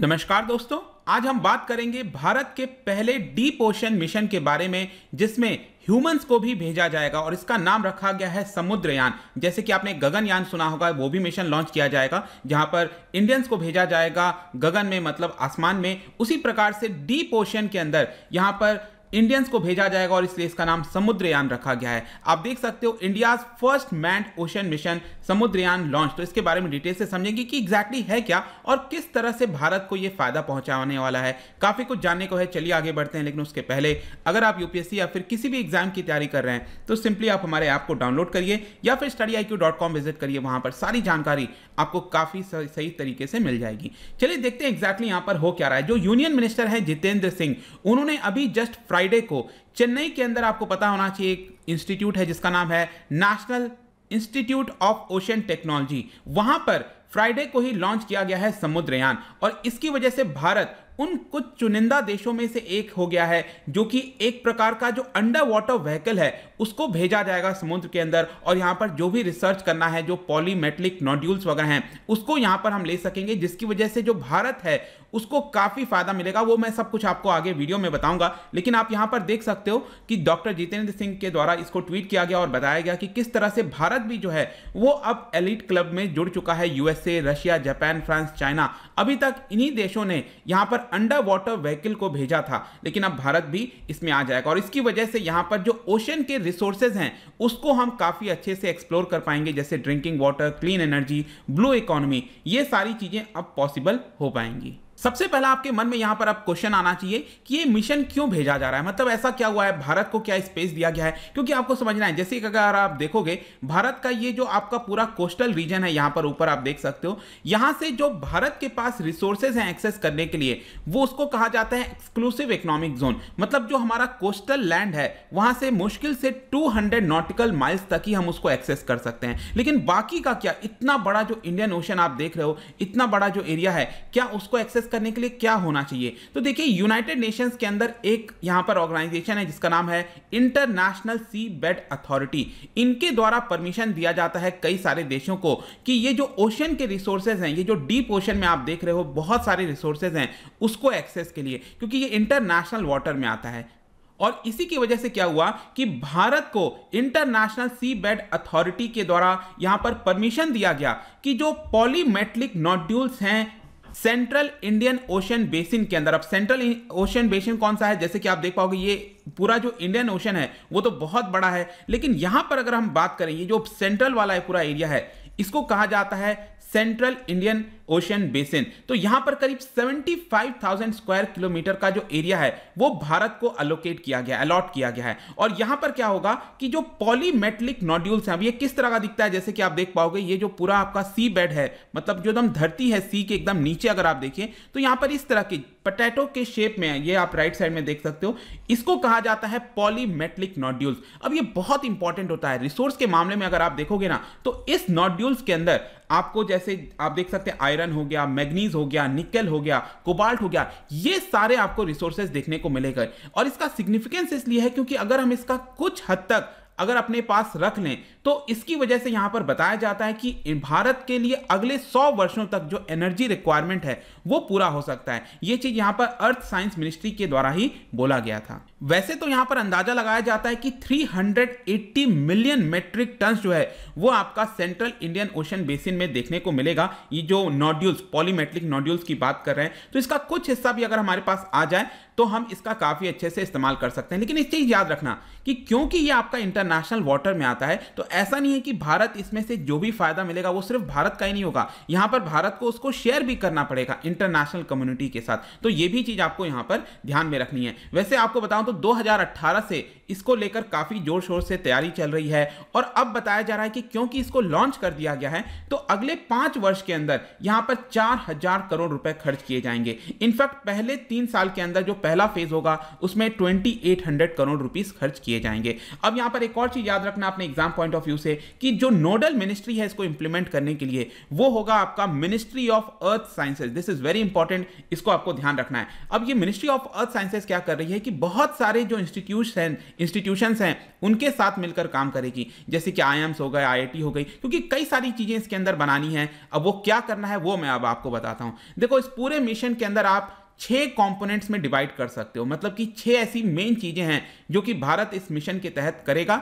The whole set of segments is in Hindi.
नमस्कार दोस्तों आज हम बात करेंगे भारत के पहले डीप ओशन मिशन के बारे में जिसमें ह्यूमंस को भी भेजा जाएगा और इसका नाम रखा गया है समुद्रयान जैसे कि आपने गगनयान सुना होगा वो भी मिशन लॉन्च किया जाएगा जहां पर इंडियंस को भेजा जाएगा गगन में मतलब आसमान में उसी प्रकार से डीप ओशन के अंदर यहां पर इंडियंस को भेजा जाएगा और इसलिए इसका नाम समुद्रयान रखा गया है आप देख सकते हो India's first manned ocean mission Samudrayaan launch तो इसके बारे में डिटेल से समझेंगे कि एग्जैक्टली है क्या और किस तरह से भारत को यह फायदा पहुंचाने वाला है काफी कुछ जानने को है चलिए आगे बढ़ते हैं लेकिन उसके पहले अगर आप यूपीएससी या फिर किसी भी एग्जाम की तैयारी कर रहे हैं तो सिंपली आप हमारे ऐप को डाउनलोड करिए या फिर स्टडी आई विजिट करिए वहां पर सारी जानकारी आपको काफी सही तरीके से मिल जाएगी चलिए देखते हैं एग्जैक्टली यहां पर हो क्या रहा है जो यूनियन मिनिस्टर है जितेंद्र सिंह उन्होंने अभी जस्ट फ्राइडे को चेन्नई के अंदर आपको पता होना चाहिए एक इंस्टीट्यूट है जिसका नाम है national institute of ocean technology वहां पर फ्राइडे को ही लॉन्च किया गया है समुद्रयान और इसकी वजह से भारत उन कुछ चुनिंदा देशों में से एक हो गया है जो कि एक प्रकार का जो अंडर वाटर व्हीकल है उसको भेजा जाएगा समुद्र के अंदर और यहाँ पर जो भी रिसर्च करना है जो पॉलीमेटलिक नॉड्यूल्स वगैरह हैं उसको यहाँ पर हम ले सकेंगे जिसकी वजह से जो भारत है उसको काफ़ी फ़ायदा मिलेगा वो मैं सब कुछ आपको आगे वीडियो में बताऊंगा लेकिन आप यहाँ पर देख सकते हो कि डॉक्टर जितेंद्र सिंह के द्वारा इसको ट्वीट किया गया और बताया गया कि किस तरह से भारत भी जो है वो अब एलिट क्लब में जुड़ चुका है USA Russia Japan France China अभी तक इन्हीं देशों ने यहाँ पर अंडर वाटर व्हीकल को भेजा था लेकिन अब भारत भी इसमें आ जाएगा और इसकी वजह से यहाँ पर जो ओशन के रिसोर्सेज हैं उसको हम काफ़ी अच्छे से एक्सप्लोर कर पाएंगे जैसे drinking water clean energy blue economy ये सारी चीज़ें अब पॉसिबल हो पाएंगी सबसे पहला आपके मन में यहां पर अब क्वेश्चन आना चाहिए कि ये मिशन क्यों भेजा जा रहा है मतलब ऐसा क्या हुआ है भारत को क्या स्पेस दिया गया है क्योंकि आपको समझना है जैसे कि अगर आप देखोगे भारत का ये जो आपका पूरा कोस्टल रीजन है यहां पर ऊपर आप देख सकते हो यहां से जो भारत के पास रिसोर्सेज हैं एक्सेस करने के लिए वो उसको कहा जाता है एक्सक्लूसिव इकोनॉमिक जोन मतलब जो हमारा कोस्टल लैंड है वहां से मुश्किल से टू नॉटिकल माइल्स तक ही हम उसको एक्सेस कर सकते हैं लेकिन बाकी का क्या इतना बड़ा जो इंडियन ओशन आप देख रहे हो इतना बड़ा जो एरिया है क्या उसको एक्सेस सक्सेस करने के लिए क्या होना चाहिए तो देखिए यूनाइटेड नेशंस के अंदर एक यहां पर ऑर्गेनाइजेशन है जिसका नाम है इंटरनेशनल सी बेड अथॉरिटी इनके द्वारा परमिशन दिया जाता है कई सारे देशों को कि ये जो ओशन के रिसोर्सेज हैं ये जो डीप ओशन में आप देख रहे हो बहुत सारे रिसोर्सेज हैं उसको एक्सेस के लिए क्योंकि ये इंटरनेशनल वाटर में आता है और इसी की वजह से क्या हुआ कि भारत को इंटरनेशनल सी बेड अथॉरिटी के द्वारा यहां पर परमिशन दिया गया कि जो पॉलीमेटलिक नॉड्यूल्स हैं सेंट्रल इंडियन ओशन बेसिन के अंदर अब सेंट्रल ओशन बेसिन कौन सा है जैसे कि आप देख पाओगे ये पूरा जो इंडियन ओशन है वो तो बहुत बड़ा है लेकिन यहां पर अगर हम बात करें ये जो सेंट्रल वाला है पूरा एरिया है इसको कहा जाता है सेंट्रल इंडियन ओशन बेसिन तो यहां पर करीब 75,000 स्क्वायर किलोमीटर का जो एरिया है वो भारत को अलोकेट किया गया अलॉट किया गया है और यहां पर क्या होगा कि जो पॉलीमेटलिक नॉड्यूल्स हैं अब ये किस तरह का दिखता है जैसे कि आप देख पाओगे ये जो पूरा आपका सी बेड है मतलब जो एकदम धरती है सी के एकदम नीचे अगर आप देखें तो यहां पर इस तरह के पटेटो के शेप में है ये आप राइट साइड में देख सकते हो इसको कहा जाता है पॉलीमेटलिक नॉड्यूल्स अब ये बहुत इंपॉर्टेंट होता है रिसोर्स के मामले में अगर आप देखोगे ना तो इस नॉड्यूल्स के अंदर आपको जैसे आप देख सकते हैं आयरन हो गया मैग्नीज हो गया निकल हो गया कोबाल्ट हो गया ये सारे आपको रिसोर्सेज देखने को मिलेगा और इसका सिग्निफिकेंस इसलिए है क्योंकि अगर हम इसका कुछ हद तक अगर अपने पास रख लें तो इसकी वजह से यहाँ पर बताया जाता है कि भारत के लिए अगले 100 वर्षों तक जो एनर्जी रिक्वायरमेंट है वो पूरा हो सकता है ये चीज़ यहाँ पर अर्थ साइंस मिनिस्ट्री के द्वारा ही बोला गया था वैसे तो यहाँ पर अंदाजा लगाया जाता है कि 380 मिलियन मेट्रिक टन जो है वो आपका सेंट्रल इंडियन ओशन बेसिन में देखने को मिलेगा ये जो नॉड्यूल्स पॉलीमेट्रिक नॉड्यूल्स की बात कर रहे हैं तो इसका कुछ हिस्सा भी अगर हमारे पास आ जाए तो हम इसका काफ़ी अच्छे से इस्तेमाल कर सकते हैं लेकिन एक चीज़ याद रखना कि क्योंकि ये आपका इंटर नेशनल वाटर में आता है तो ऐसा नहीं है कि भारत इसमें से जो भी फायदा मिलेगा वो सिर्फ भारत का ही नहीं होगा यहां पर भारत को उसको शेयर भी करना पड़ेगा इंटरनेशनल कम्युनिटी के साथ तो ये भी चीज़ आपको यहां पर ध्यान में रखनी है वैसे आपको बताऊं तो 2018 से इसको लेकर काफ़ी जोर शोर से तैयारी चल रही है और अब बताया जा रहा है कि क्योंकि इसको लॉन्च कर दिया गया है तो अगले पांच वर्ष के अंदर यहां पर चार हजार करोड़ रुपए खर्च किए जाएंगे इनफैक्ट पहले तीन साल के अंदर जो पहला फेज होगा उसमें twenty eight hundred crore rupees खर्च किए जाएंगे अब यहां पर एक और चीज़ याद रखना अपने एग्जाम पॉइंट ऑफ व्यू से कि जो नोडल मिनिस्ट्री है इसको इंप्लीमेंट करने के लिए वो होगा आपका ministry of earth sciences this is very important इसको आपको ध्यान रखना है अब ये मिनिस्ट्री ऑफ अर्थ साइंसेज क्या कर रही है कि बहुत सारे जो इंस्टीट्यूट हैं इंस्टीट्यूशन हैं उनके साथ मिलकर काम करेगी जैसे कि आई हो गए आई हो गई क्योंकि कई सारी चीज़ें इसके अंदर बनानी हैं अब वो क्या करना है वो मैं अब आपको बताता हूँ देखो इस पूरे मिशन के अंदर आप छः कॉम्पोनेंट्स में डिवाइड कर सकते हो मतलब कि छह ऐसी मेन चीज़ें हैं जो कि भारत इस मिशन के तहत करेगा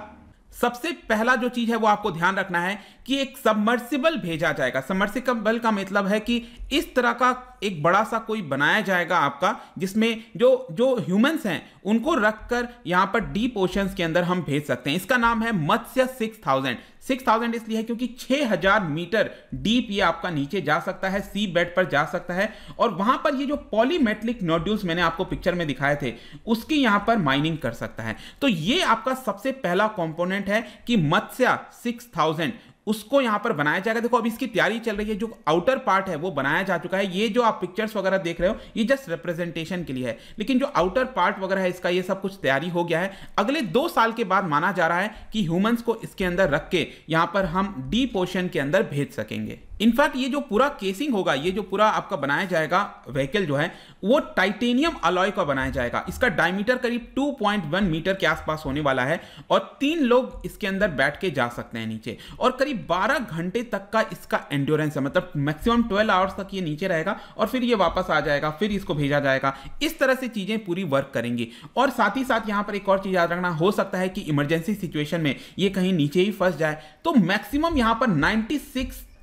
सबसे पहला जो चीज है वो आपको ध्यान रखना है कि एक सबमर्सिबल भेजा जाएगा सबमर्सिबल का मतलब है कि इस तरह का एक बड़ा सा कोई बनाया जाएगा आपका जिसमें जो जो ह्यूमंस हैं उनको रखकर यहां पर डीप ओशंस के अंदर हम भेज सकते हैं इसका नाम है Matsya six thousand six thousand इसलिए है क्योंकि छह हजार मीटर डीप ये आपका नीचे जा सकता है सी बेड पर जा सकता है और वहां पर ये जो पॉलीमेट्रिक नोड्यूल्स मैंने आपको पिक्चर में दिखाए थे उसकी यहां पर माइनिंग कर सकता है तो ये आपका सबसे पहला कॉम्पोनेंट है कि मत्स्या सिक्स थाउजेंड उसको यहाँ पर बनाया जाएगा देखो अब इसकी तैयारी चल रही है जो आउटर पार्ट है वो बनाया जा चुका है ये जो आप पिक्चर्स वगैरह देख रहे हो ये जस्ट रिप्रेजेंटेशन के लिए है लेकिन जो आउटर पार्ट वगैरह है इसका ये सब कुछ तैयारी हो गया है अगले दो साल के बाद माना जा रहा है कि ह्यूमंस को इसके अंदर रख के यहाँ पर हम डी पोशन के अंदर भेज सकेंगे इनफैक्ट ये जो पूरा केसिंग होगा ये जो पूरा आपका बनाया जाएगा व्हीकल जो है वो टाइटेनियम अलॉय का बनाया जाएगा इसका डायमीटर करीब 2.1 मीटर के आसपास होने वाला है और तीन लोग इसके अंदर बैठ के जा सकते हैं नीचे और करीब 12 घंटे तक का इसका एंड्योरेंस है मतलब मैक्सिमम 12 आवर्स तक ये नीचे रहेगा और फिर ये वापस आ जाएगा फिर इसको भेजा जाएगा इस तरह से चीज़ें पूरी वर्क करेंगी और साथ ही साथ यहाँ पर एक और चीज़ याद रखना हो सकता है कि इमरजेंसी सिचुएशन में ये कहीं नीचे ही फंस जाए तो मैक्सिमम यहाँ पर नाइन्टी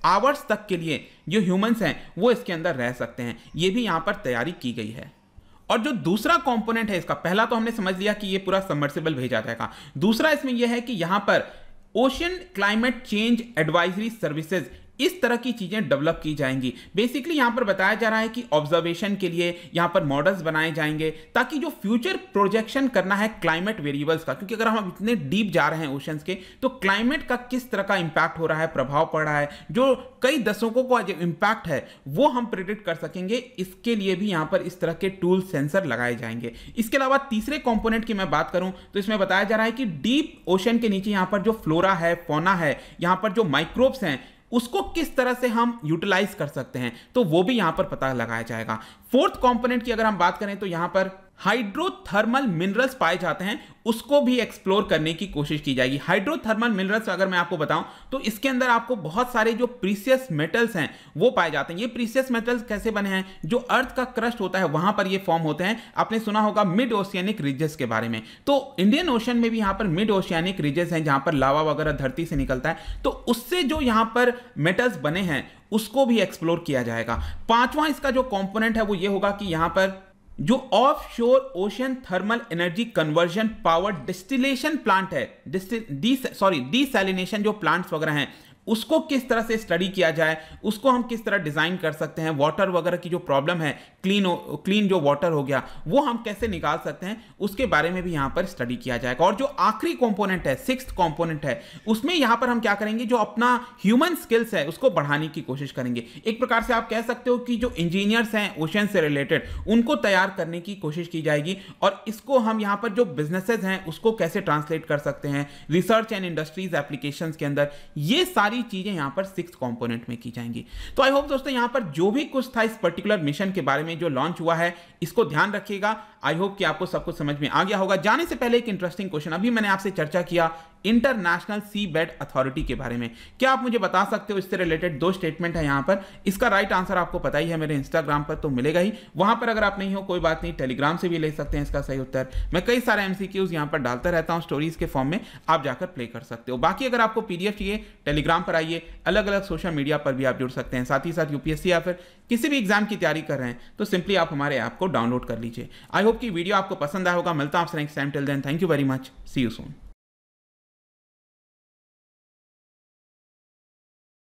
आवर्स तक के लिए जो ह्यूमंस हैं वो इसके अंदर रह सकते हैं ये भी यहाँ पर तैयारी की गई है और जो दूसरा कंपोनेंट है इसका पहला तो हमने समझ लिया कि ये पूरा सबमर्सिबल भेजा जाएगा दूसरा इसमें यह है कि यहाँ पर ocean climate change advisory services इस तरह की चीज़ें डेवलप की जाएंगी बेसिकली यहाँ पर बताया जा रहा है कि ऑब्जर्वेशन के लिए यहाँ पर मॉडल्स बनाए जाएंगे ताकि जो फ्यूचर प्रोजेक्शन करना है क्लाइमेट वेरिएबल्स का क्योंकि अगर हम इतने डीप जा रहे हैं ओशंस के तो क्लाइमेट का किस तरह का इम्पैक्ट हो रहा है प्रभाव पड़ रहा है जो कई दशकों का जो इम्पैक्ट है वो हम प्रिडिक्ट कर सकेंगे इसके लिए भी यहाँ पर इस तरह के टूल सेंसर लगाए जाएंगे इसके अलावा तीसरे कॉम्पोनेंट की मैं बात करूँ तो इसमें बताया जा रहा है कि डीप ओशन के नीचे यहाँ पर जो फ्लोरा है फोना है यहाँ पर जो माइक्रोब्स हैं उसको किस तरह से हम यूटिलाइज कर सकते हैं तो वो भी यहां पर पता लगाया जाएगा फोर्थ कॉम्पोनेंट की अगर हम बात करें तो यहां पर हाइड्रोथर्मल मिनरल्स पाए जाते हैं उसको भी एक्सप्लोर करने की कोशिश की जाएगी हाइड्रोथर्मल मिनरल्स अगर मैं आपको बताऊं तो इसके अंदर आपको बहुत सारे जो प्रीसियस मेटल्स हैं वो पाए जाते हैं ये प्रीसियस मेटल्स कैसे बने हैं जो अर्थ का क्रस्ट होता है वहां पर ये फॉर्म होते हैं आपने सुना होगा मिड ओशियनिक रिजेस के बारे में तो इंडियन ओशन में भी यहां पर मिड ओशियनिक रिजेस हैं जहां पर लावा वगैरह धरती से निकलता है तो उससे जो यहां पर मेटल्स बने हैं उसको भी एक्सप्लोर किया जाएगा पांचवा इसका जो कॉम्पोनेंट है वो ये होगा कि यहां पर जो offshore ocean thermal energy conversion power distillation plant है सॉरी डिसैलिनेशन जो प्लांट्स वगैरह हैं उसको किस तरह से स्टडी किया जाए उसको हम किस तरह डिज़ाइन कर सकते हैं वाटर वगैरह की जो प्रॉब्लम है क्लीन क्लीन जो वाटर हो गया वो हम कैसे निकाल सकते हैं उसके बारे में भी यहाँ पर स्टडी किया जाएगा और जो आखिरी कॉम्पोनेंट है सिक्स कॉम्पोनेंट है उसमें यहाँ पर हम क्या करेंगे जो अपना ह्यूमन स्किल्स है उसको बढ़ाने की कोशिश करेंगे एक प्रकार से आप कह सकते हो कि जो इंजीनियर्स हैं ओशन से रिलेटेड उनको तैयार करने की कोशिश की जाएगी और इसको हम यहाँ पर जो बिजनेसेस हैं उसको कैसे ट्रांसलेट कर सकते हैं रिसर्च एंड इंडस्ट्रीज एप्लीकेशन के अंदर ये सारी सारी चीज़ें यहां पर सिक्स कॉम्पोनेंट में की जाएंगी तो आई होप दोस्तों यहां पर जो भी कुछ था इस पर्टिकुलर मिशन के बारे में जो लॉन्च हुआ है इसको ध्यान रखिएगा आई होप कि आपको सब कुछ समझ में आ गया होगा जाने से पहले एक इंटरेस्टिंग क्वेश्चन अभी मैंने आपसे चर्चा किया इंटरनेशनल सी बेड अथॉरिटी के बारे में क्या आप मुझे बता सकते हो इससे रिलेटेड दो स्टेटमेंट है यहां पर इसका राइट आंसर आपको पता ही है मेरे इंस्टाग्राम पर तो मिलेगा ही वहां पर अगर आप नहीं हो कोई बात नहीं टेलीग्राम से भी ले सकते हैं इसका सही उत्तर मैं कई सारे एमसीक्यूज यहां पर डालता रहता हूं स्टोरीज के फॉर्म में आप जाकर प्ले कर सकते हो बाकी अगर आपको पीडीएफ चाहिए टेलीग्राम पर आइए अलग अलग सोशल मीडिया पर भी आप जुड़ सकते हैं साथ ही साथ यूपीएससी या फिर किसी भी एग्जाम की तैयारी कर रहे हैं तो सिंपली आप हमारे ऐप को डाउनलोड कर लीजिए आई होप की वीडियो आपको पसंद आएगा होगा मिलता है आपसे then thank you very much see you Son